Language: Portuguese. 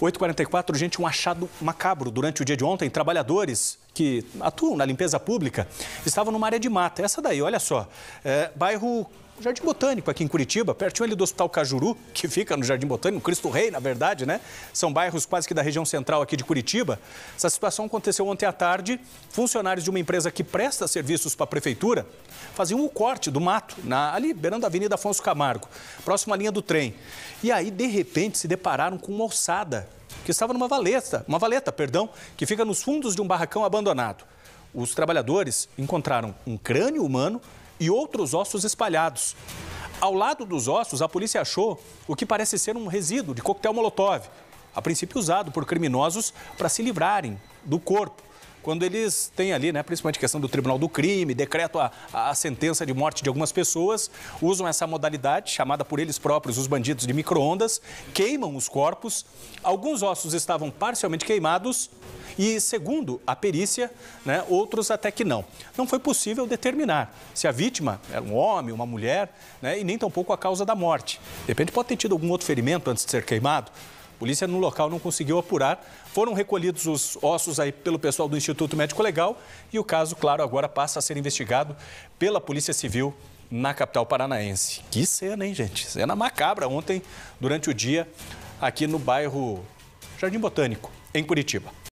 8h44, gente, um achado macabro. Durante o dia de ontem, trabalhadores que atuam na limpeza pública estavam numa área de mata. Essa daí, olha só, é, bairro Jardim Botânico, aqui em Curitiba, pertinho ali do Hospital Cajuru, que fica no Jardim Botânico, Cristo Rei, na verdade, né? São bairros quase que da região central aqui de Curitiba. Essa situação aconteceu ontem à tarde. Funcionários de uma empresa que presta serviços para a prefeitura faziam o um corte do mato, na, ali beirando a Avenida Afonso Camargo, próximo à linha do trem. E aí, de repente, se depararam com uma ossada que estava numa valeta, uma valeta, perdão, que fica nos fundos de um barracão abandonado. Os trabalhadores encontraram um crânio humano e outros ossos espalhados. Ao lado dos ossos, a polícia achou o que parece ser um resíduo de coquetel molotov, a princípio usado por criminosos para se livrarem do corpo quando eles têm ali, né, principalmente questão do Tribunal do Crime, decreto a, a sentença de morte de algumas pessoas, usam essa modalidade, chamada por eles próprios os bandidos de micro-ondas, queimam os corpos. Alguns ossos estavam parcialmente queimados e, segundo a perícia, né, outros até que não. Não foi possível determinar se a vítima era um homem, uma mulher, né, e nem tampouco a causa da morte. De repente pode ter tido algum outro ferimento antes de ser queimado polícia no local não conseguiu apurar. Foram recolhidos os ossos aí pelo pessoal do Instituto Médico Legal e o caso, claro, agora passa a ser investigado pela Polícia Civil na capital paranaense. Que cena, hein, gente? Cena macabra ontem, durante o dia, aqui no bairro Jardim Botânico, em Curitiba.